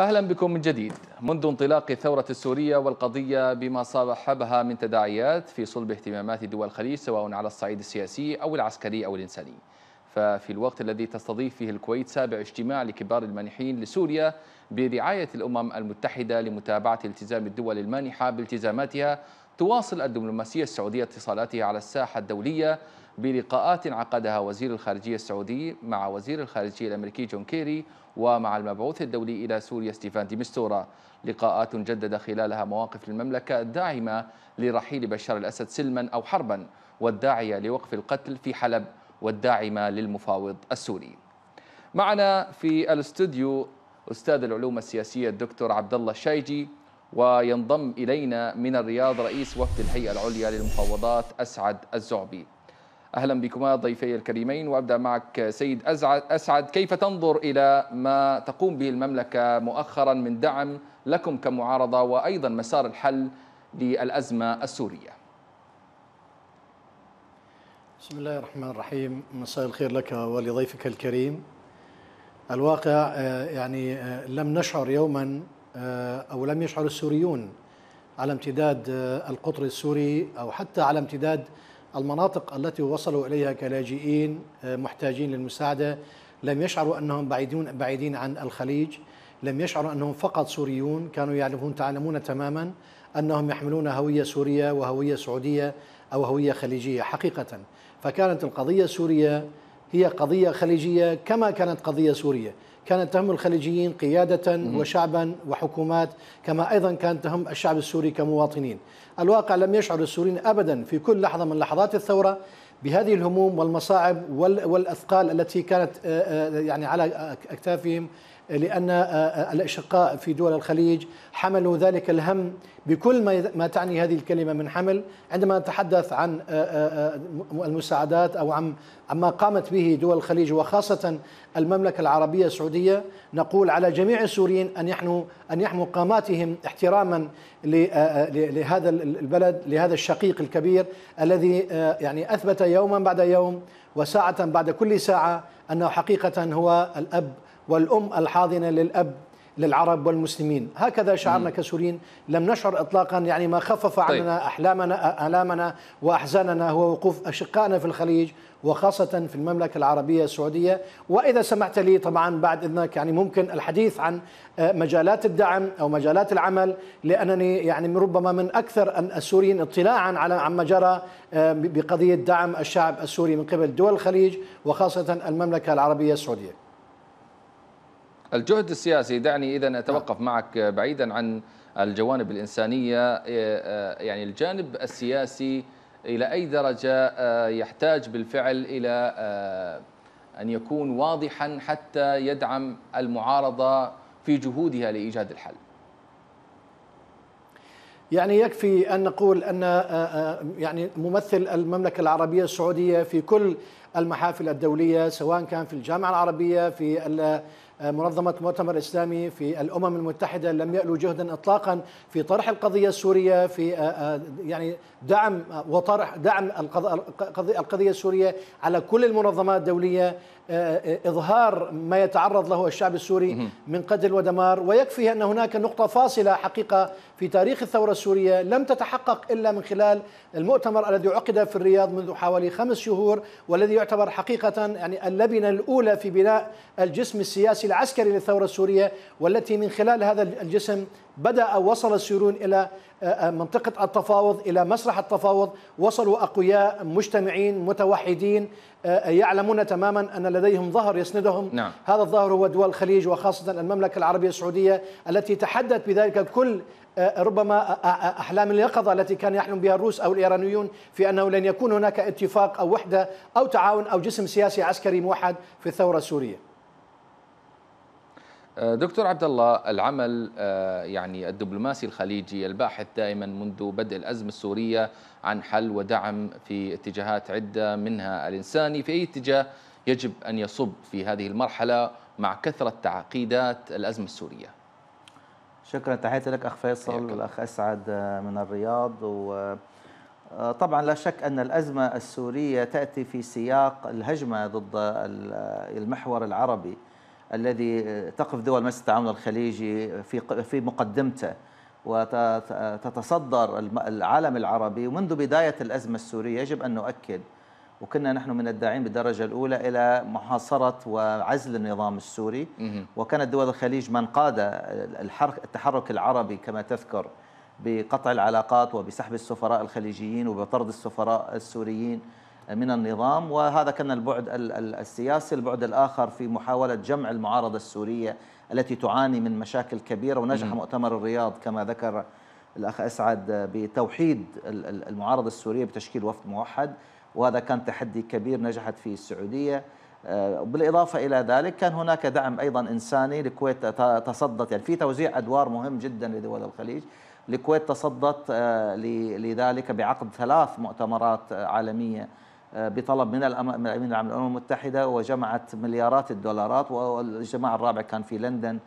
أهلا بكم من جديد منذ انطلاق الثورة السورية والقضية بما صاحبها من تداعيات في صلب اهتمامات دول الخليج سواء على الصعيد السياسي أو العسكري أو الإنساني ففي الوقت الذي تستضيف فيه الكويت سابع اجتماع لكبار المانحين لسوريا برعاية الأمم المتحدة لمتابعة التزام الدول المانحة بالتزاماتها تواصل الدبلوماسية السعودية اتصالاتها على الساحة الدولية بلقاءات عقدها وزير الخارجية السعودي مع وزير الخارجية الأمريكي جون كيري ومع المبعوث الدولي إلى سوريا ستيفان ديمستورا لقاءات جدد خلالها مواقف المملكة الداعمة لرحيل بشار الأسد سلما أو حربا والداعية لوقف القتل في حلب والداعمة للمفاوض السوري معنا في الاستوديو أستاذ العلوم السياسية الدكتور عبد الله الشايجي وينضم إلينا من الرياض رئيس وفد الهيئة العليا للمفاوضات أسعد الزعبي أهلا بكما ضيفي الكريمين وأبدأ معك سيد أسعد كيف تنظر إلى ما تقوم به المملكة مؤخرا من دعم لكم كمعارضة وأيضا مسار الحل للأزمة السورية بسم الله الرحمن الرحيم مساء الخير لك ولضيفك الكريم الواقع آه، يعني آه، لم نشعر يوما آه، أو لم يشعر السوريون على امتداد القطر السوري أو حتى على امتداد المناطق التي وصلوا اليها كلاجئين آه، محتاجين للمساعده لم يشعروا انهم بعيدون بعيدين عن الخليج، لم يشعروا انهم فقط سوريون، كانوا يعرفون تعلمون تماما انهم يحملون هويه سوريه وهويه سعوديه او هويه خليجيه حقيقه، فكانت القضيه السوريه هي قضيه خليجيه كما كانت قضيه سوريه، كانت تهم الخليجيين قيادة وشعبا وحكومات كما أيضا كانت تهم الشعب السوري كمواطنين الواقع لم يشعر السوريين أبدا في كل لحظة من لحظات الثورة بهذه الهموم والمصاعب والأثقال التي كانت يعني على أكتافهم لأن آه، آه، الأشقاء في دول الخليج حملوا ذلك الهم بكل ما تعني هذه الكلمة من حمل عندما نتحدث عن آه، المساعدات أو عن عما قامت به دول الخليج وخاصة المملكة العربية السعودية نقول على جميع السوريين أن يحموا أن يحموا قاماتهم احتراما لهذا البلد لهذا الشقيق الكبير الذي يعني أثبت يوما بعد يوم وساعة بعد كل ساعة أنه حقيقة هو الأب والأم الحاضنة للأب للعرب والمسلمين هكذا شعرنا كسوريين لم نشعر اطلاقا يعني ما خفف عنا طيب. احلامنا الامنا واحزاننا هو وقوف اشقائنا في الخليج وخاصه في المملكه العربيه السعوديه واذا سمحت لي طبعا بعد اذنك يعني ممكن الحديث عن آه، مجالات الدعم او مجالات العمل لانني يعني ربما من اكثر السوريين اطلاعا على عما جرى آه، بقضيه دعم الشعب السوري من قبل دول الخليج وخاصه المملكه العربيه السعوديه الجهد السياسي دعني إذا نعم. أتوقف معك بعيدا عن الجوانب الإنسانية آه، آه، يعني الجانب السياسي إلى أي درجة آه، يحتاج بالفعل إلى أن يكون واضحا حتى يدعم المعارضة في جهودها لإيجاد الحل يعني يكفي أن نقول أن يعني ممثل المملكة العربية السعودية في كل المحافل الدولية سواء كان في الجامعة العربية في منظمة مؤتمر إسلامي في الأمم المتحدة لم يألو جهدا إطلاقا في طرح القضية السورية في آه، آه، يعني دعم آه، وطرح دعم القضية السورية على كل المنظمات الدولية إظهار ما يتعرض له الشعب السوري من قتل ودمار ويكفي أن هناك نقطة فاصلة حقيقة في تاريخ الثورة السورية لم تتحقق إلا من خلال المؤتمر الذي عقد في الرياض منذ حوالي خمس شهور والذي يعتبر حقيقة يعني اللبنة الأولى في بناء الجسم السياسي العسكري للثورة السورية والتي من خلال هذا الجسم بدأ وصل السوريون إلى آه، آه، منطقة التفاوض إلى مسرح التفاوض وصلوا أقوياء مجتمعين متوحدين آه، يعلمون تماما أن لديهم ظهر يسندهم نعم. هذا الظهر هو دول الخليج وخاصة المملكة العربية السعودية التي تحدت بذلك كل ربما احلام اليقظه التي كان يحلم بها الروس او الايرانيون في انه لن يكون هناك اتفاق او وحده او تعاون او جسم سياسي عسكري موحد في الثوره السوريه آه، دكتور عبد الله العمل آه، يعني الدبلوماسي الخليجي الباحث دائما منذ بدء الازمه السوريه عن حل ودعم في اتجاهات عده منها الانساني في اي اتجاه يجب ان يصب في هذه المرحله مع كثره تعقيدات الازمه السوريه. شكرا تحياتي لك اخ فيصل والاخ اسعد آه، من الرياض و طبعا لا شك ان الازمه السوريه تاتي في سياق الهجمه ضد المحور العربي الذي تقف دول مجلس التعاون الخليجي في في مقدمته وتتصدر العالم العربي ومنذ بدايه الازمه السوريه يجب ان نؤكد وكنا نحن من الداعين بالدرجه الاولى الى محاصره وعزل النظام السوري وكانت دول الخليج من قاد التحرك العربي كما تذكر بقطع العلاقات وبسحب السفراء الخليجيين وبطرد السفراء السوريين من النظام وهذا كان البعد السياسي البعد الآخر في محاولة جمع المعارضة السورية التي تعاني من مشاكل كبيرة ونجح مؤتمر الرياض كما ذكر الأخ أسعد بتوحيد المعارضة السورية بتشكيل وفد موحد وهذا كان تحدي كبير نجحت فيه السعودية آه، بالإضافة إلى ذلك كان هناك دعم أيضا إنساني لكويت تصدت يعني في توزيع أدوار مهم جدا لدول الخليج الكويت تصدت آه، لذلك بعقد ثلاث مؤتمرات آه، عالمية آه، بطلب من الامين العام للامم المتحده وجمعت مليارات الدولارات والاجتماع الرابع كان في لندن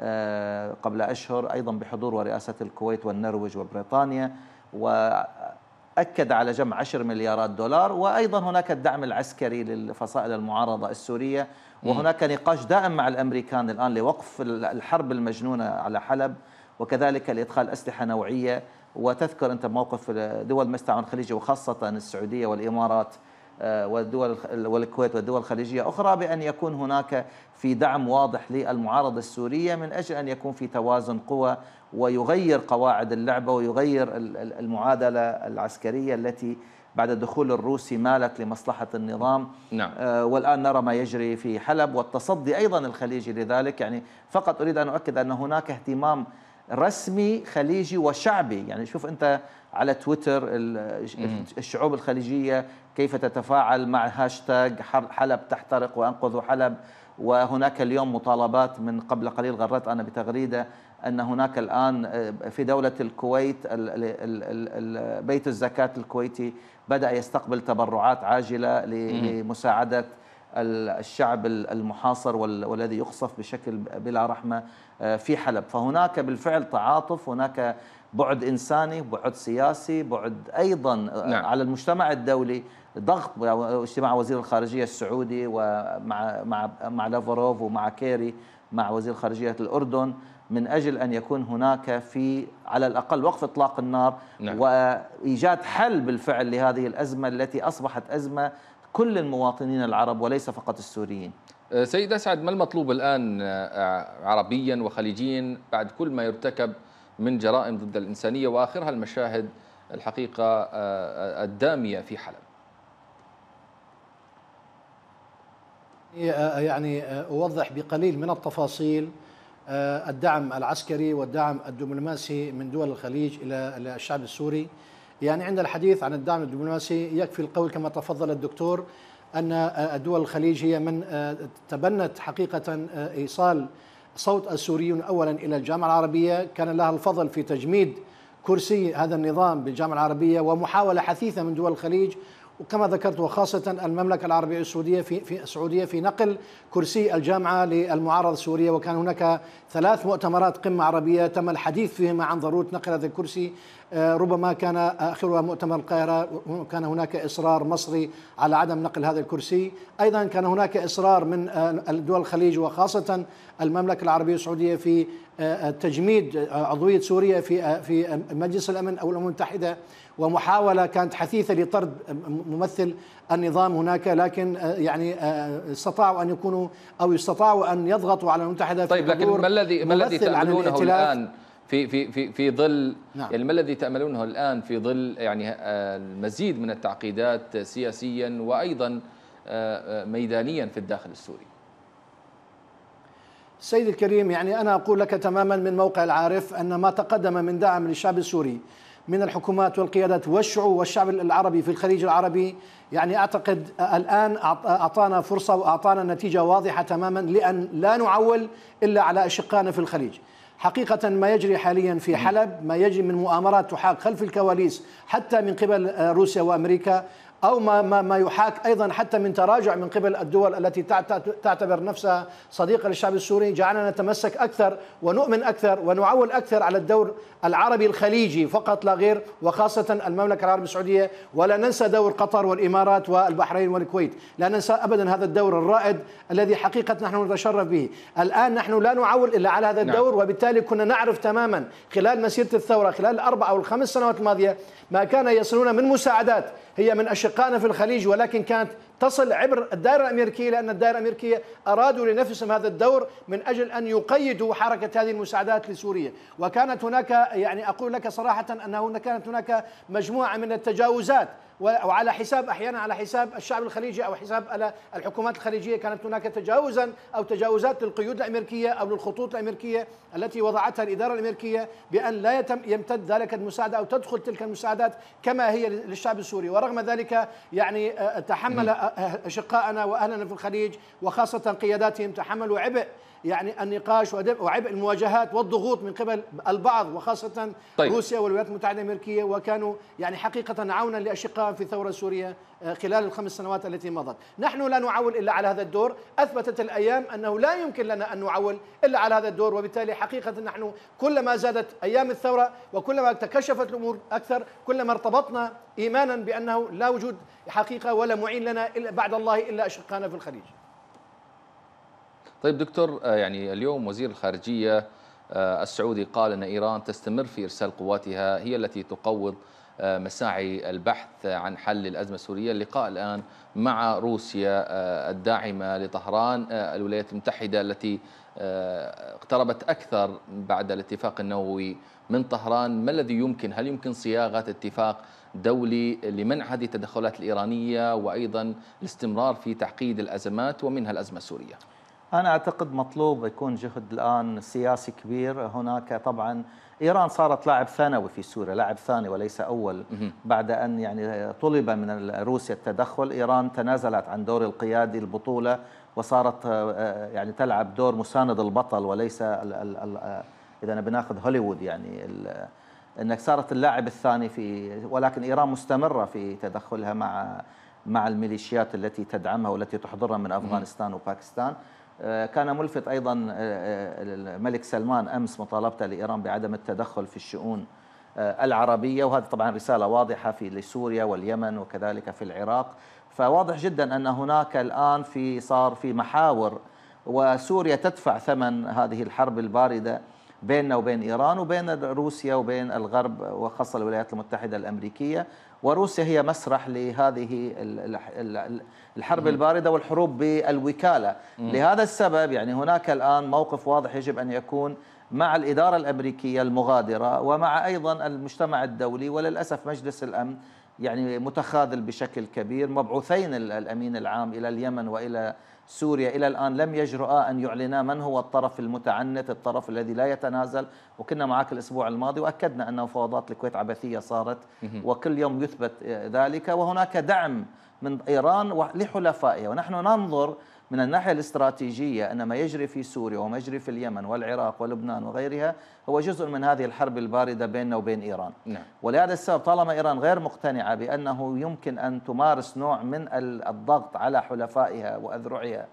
آه، قبل اشهر ايضا بحضور ورئاسه الكويت والنرويج وبريطانيا واكد على جمع 10 مليارات دولار وايضا هناك الدعم العسكري للفصائل المعارضه السوريه وهناك نقاش دائم مع الامريكان الان لوقف الحرب المجنونه على حلب وكذلك لادخال اسلحه نوعيه وتذكر انت موقف دول مستعون الخليجي وخاصه السعوديه والامارات آه، والدول والكويت والدول الخليجية أخرى بأن يكون هناك في دعم واضح للمعارضة السورية من أجل أن يكون في توازن قوى ويغير قواعد اللعبة ويغير المعادلة العسكرية التي بعد دخول الروسي مالت لمصلحة النظام نعم. آه والآن نرى ما يجري في حلب والتصدي أيضا الخليجي لذلك يعني فقط أريد أن أؤكد أن هناك اهتمام رسمي خليجي وشعبي يعني شوف انت على تويتر الشعوب الخليجيه كيف تتفاعل مع هاشتاج حلب تحترق وانقذوا حلب وهناك اليوم مطالبات من قبل قليل غردت انا بتغريده ان هناك الان آه، في دوله الكويت بيت الزكاه الكويتي بدا يستقبل تبرعات عاجله لمساعده الشعب المحاصر والذي يقصف بشكل بلا رحمة آه، في حلب فهناك بالفعل تعاطف هناك بعد إنساني بعد سياسي بعد أيضا آه، نعم. على المجتمع الدولي ضغط اجتماع وزير الخارجية السعودي ومع مع مع لافروف ومع كيري مع وزير خارجية الأردن من أجل أن يكون هناك في على الأقل وقف إطلاق النار نعم. وإيجاد حل بالفعل لهذه الأزمة التي أصبحت أزمة كل المواطنين العرب وليس فقط السوريين أه، سيد أسعد ما المطلوب الآن أه، عربيا وخليجيا بعد كل ما يرتكب من جرائم ضد الإنسانية وآخرها المشاهد الحقيقة أه، الدامية في حلب يعني أوضح بقليل من التفاصيل الدعم العسكري والدعم الدبلوماسي من دول الخليج إلى الشعب السوري يعني عندنا الحديث عن الدعم الدبلوماسي يكفي القول كما تفضل الدكتور أن الدول الخليج هي من آه، تبنت حقيقة آه، إيصال صوت السوريون أولا إلى الجامعة العربية كان لها الفضل في تجميد كرسي هذا النظام بالجامعة العربية ومحاولة حثيثة من دول الخليج وكما ذكرت وخاصة المملكة العربية السعودية في, في السعودية في نقل كرسي الجامعة للمعارضة السورية وكان هناك ثلاث مؤتمرات قمة عربية تم الحديث فيهما عن ضرورة نقل هذا الكرسي آه، ربما كان آخرها مؤتمر القاهرة كان هناك إصرار مصري على عدم نقل هذا الكرسي أيضا كان هناك إصرار من آه، دول الخليج وخاصة المملكة العربية السعودية في آه، تجميد عضوية سوريا في في مجلس الأمن أو الأمم المتحدة ومحاولة كانت حثيثة لطرد ممثل النظام هناك لكن آه، يعني آه، استطاعوا أن يكونوا أو استطاعوا أن يضغطوا على المتحدة طيب لكن ما الذي ما الذي تأملونه الآن في في في في ظل نعم. يعني ما الذي تأملونه الآن في ظل يعني آه، المزيد من التعقيدات سياسيا وأيضا ميدانيا في الداخل السوري سيد الكريم يعني أنا أقول لك تماما من موقع العارف أن ما تقدم من دعم للشعب السوري من الحكومات والقيادات والشعوب والشعب العربي في الخليج العربي يعني اعتقد الان اعطانا فرصه واعطانا نتيجه واضحه تماما لان لا نعول الا على اشقائنا في الخليج. حقيقة ما يجري حاليا في حلب ما يجري من مؤامرات تحاق خلف الكواليس حتى من قبل آه، روسيا وأمريكا أو ما, ما, ما يحاك أيضا حتى من تراجع من قبل الدول التي تعتبر نفسها صديقة للشعب السوري جعلنا نتمسك أكثر ونؤمن أكثر ونعول أكثر على الدور العربي الخليجي فقط لا غير وخاصة المملكة العربية السعودية ولا ننسى دور قطر والإمارات والبحرين والكويت لا ننسى أبدا هذا الدور الرائد الذي حقيقة نحن نتشرف به الآن نحن لا نعول إلا على هذا نعم. الدور وبالتالي كنا نعرف تماما خلال مسيرة الثورة خلال الأربع أو الخمس سنوات الماضية ما كان يصلون من مساعدات هي من أش أشقائنا في الخليج ولكن كانت تصل عبر الدائرة الأمريكية لأن الدائرة الأمريكية أرادوا لنفسهم هذا الدور من أجل أن يقيدوا حركة هذه المساعدات لسوريا وكانت هناك يعني أقول لك صراحة أنه كانت هناك مجموعة من التجاوزات وعلى حساب احيانا على حساب الشعب الخليجي او حساب الحكومات الخليجيه كانت هناك تجاوزا او تجاوزات للقيود الامريكيه او للخطوط الامريكيه التي وضعتها الاداره الامريكيه بان لا يمتد ذلك المساعده او تدخل تلك المساعدات كما هي للشعب السوري ورغم ذلك يعني آه، تحمل آه، اشقائنا واهلنا في الخليج وخاصه قياداتهم تحملوا عبء يعني النقاش وعبء المواجهات والضغوط من قبل البعض وخاصة طيب. روسيا والولايات المتحدة الأمريكية وكانوا يعني حقيقة عونا لأشقائهم في الثورة السورية آه، خلال الخمس سنوات التي مضت نحن لا نعول إلا على هذا الدور أثبتت الأيام أنه لا يمكن لنا أن نعول إلا على هذا الدور وبالتالي حقيقة نحن كلما زادت أيام الثورة وكلما تكشفت الأمور أكثر كلما ارتبطنا إيمانا بأنه لا وجود حقيقة ولا معين لنا بعد الله إلا أشقائنا في الخليج طيب دكتور آه، يعني اليوم وزير الخارجية آه، السعودي قال أن إيران تستمر في إرسال قواتها هي التي تقوض آه، مساعي البحث عن حل الأزمة السورية اللقاء الآن مع روسيا الداعمة لطهران الولايات المتحدة التي اقتربت أكثر بعد الاتفاق النووي من طهران ما الذي يمكن هل يمكن صياغة اتفاق دولي لمنع هذه التدخلات الإيرانية وأيضا الاستمرار في تعقيد الأزمات ومنها الأزمة السورية أنا أعتقد مطلوب يكون جهد الآن سياسي كبير هناك طبعا إيران صارت لاعب ثانوي في سوريا لاعب ثاني وليس أول بعد أن يعني طلب من روسيا التدخل إيران تنازلت عن دور القيادي البطولة وصارت آه، آه، يعني تلعب دور مساند البطل وليس الـ الـ الـ آه، إذا بناخذ هوليوود يعني انك صارت اللاعب الثاني في ولكن ايران مستمره في تدخلها مع مع الميليشيات التي تدعمها والتي تحضرها من افغانستان وباكستان آه، كان ملفت أيضا آه، آه، الملك سلمان أمس مطالبته لإيران بعدم التدخل في الشؤون العربية وهذه طبعا رسالة واضحة في لسوريا واليمن وكذلك في العراق فواضح جدا أن هناك الآن في صار في محاور وسوريا تدفع ثمن هذه الحرب الباردة بيننا وبين إيران وبين روسيا وبين الغرب وخاصة الولايات المتحدة الأمريكية وروسيا هي مسرح لهذه الحرب البارده والحروب بالوكاله لهذا السبب يعني هناك الان موقف واضح يجب ان يكون مع الاداره الامريكيه المغادره ومع ايضا المجتمع الدولي وللاسف مجلس الامن يعني متخاذل بشكل كبير مبعوثين الأمين العام إلى اليمن وإلى سوريا إلى الآن لم يجرؤا أن يعلنا من هو الطرف المتعنت الطرف الذي لا يتنازل وكنا معك الأسبوع الماضي وأكدنا أن مفاوضات الكويت عبثية صارت وكل يوم يثبت ذلك وهناك دعم من إيران لحلفائها ونحن ننظر من الناحية الاستراتيجية أن ما يجري في سوريا وما يجري في اليمن والعراق ولبنان وغيرها هو جزء من هذه الحرب الباردة بيننا وبين إيران نعم. ولهذا السبب طالما إيران غير مقتنعة بأنه يمكن أن تمارس نوع من الضغط على حلفائها وأذرعها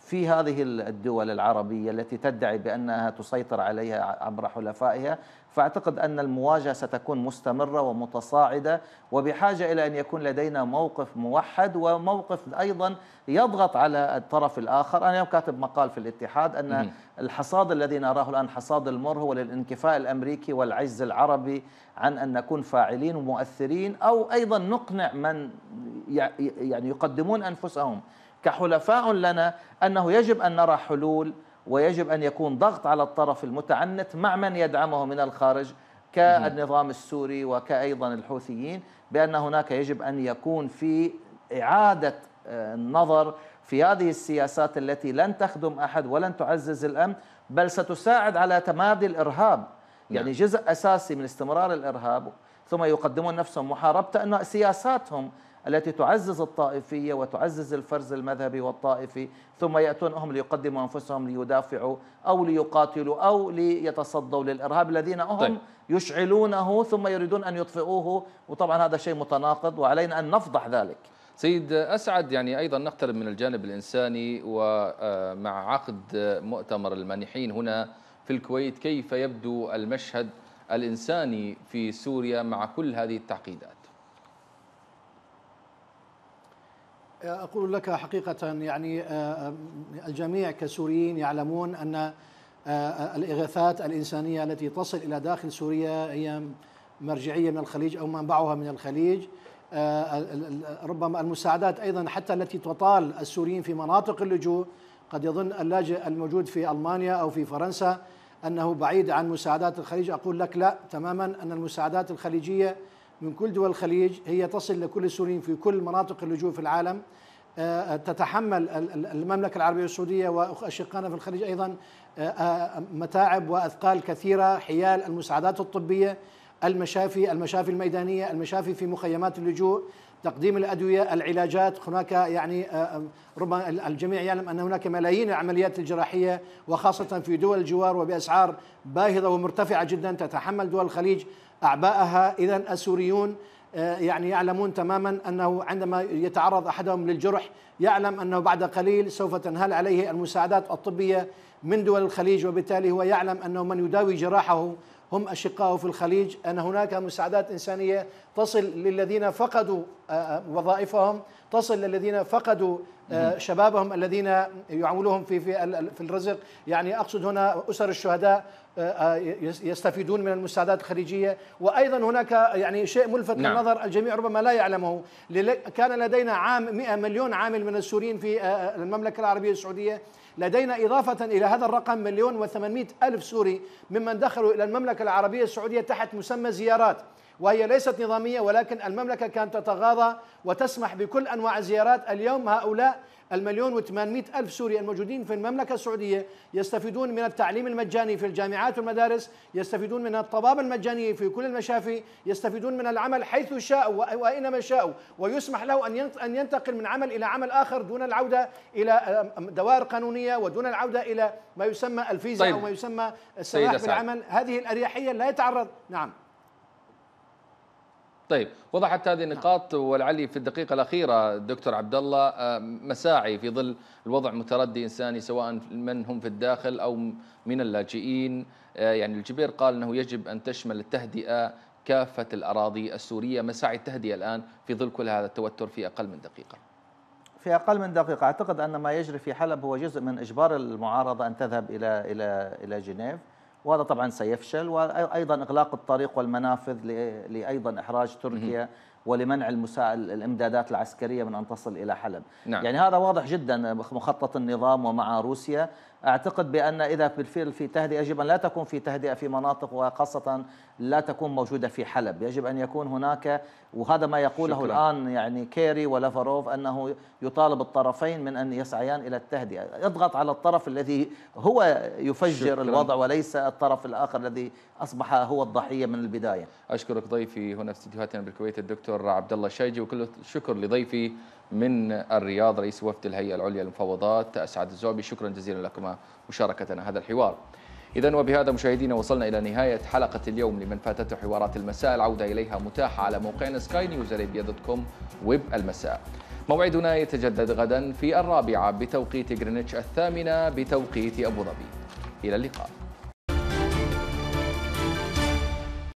في هذه الدول العربية التي تدعي بأنها تسيطر عليها عبر حلفائها فأعتقد أن المواجهة ستكون مستمرة ومتصاعدة وبحاجة إلى أن يكون لدينا موقف موحد وموقف أيضا يضغط على الطرف الآخر أنا يوم كاتب مقال في الاتحاد أن الحصاد الذي نراه الآن حصاد المر هو للانكفاء الأمريكي والعجز العربي عن أن نكون فاعلين ومؤثرين أو أيضا نقنع من يعني يقدمون أنفسهم كحلفاء لنا انه يجب ان نرى حلول ويجب ان يكون ضغط على الطرف المتعنت مع من يدعمه من الخارج كالنظام السوري وكايضا الحوثيين بان هناك يجب ان يكون في اعاده آه، النظر في هذه السياسات التي لن تخدم احد ولن تعزز الامن بل ستساعد على تمادي الارهاب نعم. يعني جزء اساسي من استمرار الارهاب ثم يقدمون نفسهم محاربته ان سياساتهم التي تعزز الطائفية وتعزز الفرز المذهبي والطائفي ثم يأتون هم ليقدموا أنفسهم ليدافعوا أو ليقاتلوا أو ليتصدوا للإرهاب الذين هم طيب. يشعلونه ثم يريدون أن يطفئوه وطبعا هذا شيء متناقض وعلينا أن نفضح ذلك سيد أسعد يعني أيضا نقترب من الجانب الإنساني ومع آه، عقد مؤتمر المانحين هنا في الكويت كيف يبدو المشهد الإنساني في سوريا مع كل هذه التعقيدات أقول لك حقيقة يعني آه، آه، الجميع كسوريين يعلمون أن آه، الإغاثات الإنسانية التي تصل إلى داخل سوريا هي مرجعية من الخليج أو منبعها من الخليج ربما المساعدات أيضا حتى التي تطال السوريين في مناطق اللجوء قد يظن اللاجئ الموجود في ألمانيا أو في فرنسا أنه بعيد عن مساعدات الخليج أقول لك لا تماما أن المساعدات الخليجية من كل دول الخليج هي تصل لكل السوريين في كل مناطق اللجوء في العالم آه، آه، تتحمل المملكة العربية السعودية وأشقائنا في الخليج أيضا آه، متاعب وأثقال كثيرة حيال المساعدات الطبية المشافي المشافي الميدانية المشافي في مخيمات اللجوء تقديم الأدوية العلاجات هناك يعني ربما الجميع يعلم أن هناك ملايين العمليات الجراحية وخاصة في دول الجوار وبأسعار باهظة ومرتفعة جدا تتحمل دول الخليج أعباءها إذا السوريون آه، يعني يعلمون تماما أنه عندما يتعرض أحدهم للجرح يعلم أنه بعد قليل سوف تنهال عليه المساعدات الطبية من دول الخليج وبالتالي هو يعلم أنه من يداوي جراحه هم أشقائه في الخليج أن هناك مساعدات إنسانية تصل للذين فقدوا آه، آه، وظائفهم تصل للذين فقدوا آه، شبابهم الذين يعاملوهم في في في الرزق يعني اقصد هنا اسر الشهداء يستفيدون من المساعدات الخارجيه وايضا هناك يعني شيء ملفت نعم. للنظر الجميع ربما لا يعلمه كان لدينا عام 100 مليون عامل من السوريين في المملكه العربيه السعوديه لدينا إضافة إلى هذا الرقم مليون وثمانمائة ألف سوري ممن دخلوا إلى المملكة العربية السعودية تحت مسمى زيارات وهي ليست نظامية ولكن المملكة كانت تتغاضى وتسمح بكل أنواع الزيارات اليوم هؤلاء المليون و800 ألف سوري الموجودين في المملكة السعودية يستفيدون من التعليم المجاني في الجامعات والمدارس يستفيدون من الطبابة المجانية في كل المشافي يستفيدون من العمل حيث شاءوا وأينما شاءوا ويسمح له أن ينتقل من عمل إلى عمل آخر دون العودة إلى دوائر قانونية ودون العودة إلى ما يسمى الفيزا طيب. أو ما يسمى السماح بالعمل هذه الأريحية لا يتعرض نعم طيب وضحت هذه النقاط ولعلي في الدقيقه الاخيره دكتور عبد الله آه، مساعي في ظل الوضع متردي انساني سواء من هم في الداخل او من اللاجئين آه، يعني الجبير قال انه يجب ان تشمل التهدئه كافه الاراضي السوريه مساعي التهدئه الان في ظل كل هذا التوتر في اقل من دقيقه في اقل من دقيقه اعتقد ان ما يجري في حلب هو جزء من اجبار المعارضه ان تذهب الى الى الى جنيف وهذا طبعا سيفشل وايضا اغلاق الطريق والمنافذ لايضا احراج تركيا ولمنع المسا... الامدادات العسكريه من ان تصل الى حلب نعم. يعني هذا واضح جدا مخطط النظام ومع روسيا أعتقد بأن إذا بالفعل في تهدئة يجب أن لا تكون في تهدئة في مناطق وخاصة لا تكون موجودة في حلب يجب أن يكون هناك وهذا ما يقوله شكرا. الآن يعني كيري ولافروف أنه يطالب الطرفين من أن يسعيان إلى التهدئة اضغط على الطرف الذي هو يفجر شكرا. الوضع وليس الطرف الآخر الذي أصبح هو الضحية من البداية أشكرك ضيفي هنا في استديوهاتنا بالكويت الدكتور عبد الله الشايجي وكل الشكر لضيفي من الرياض رئيس وفد الهيئة العليا للمفاوضات أسعد الزوبي، شكرا جزيلا لكم مشاركتنا هذا الحوار إذا وبهذا مشاهدينا وصلنا إلى نهاية حلقة اليوم لمن فاتته حوارات المساء العودة إليها متاحة على موقعنا سكاي نيوز دوت كوم ويب المساء موعدنا يتجدد غدا في الرابعة بتوقيت غرينتش الثامنة بتوقيت أبو ظبي إلى اللقاء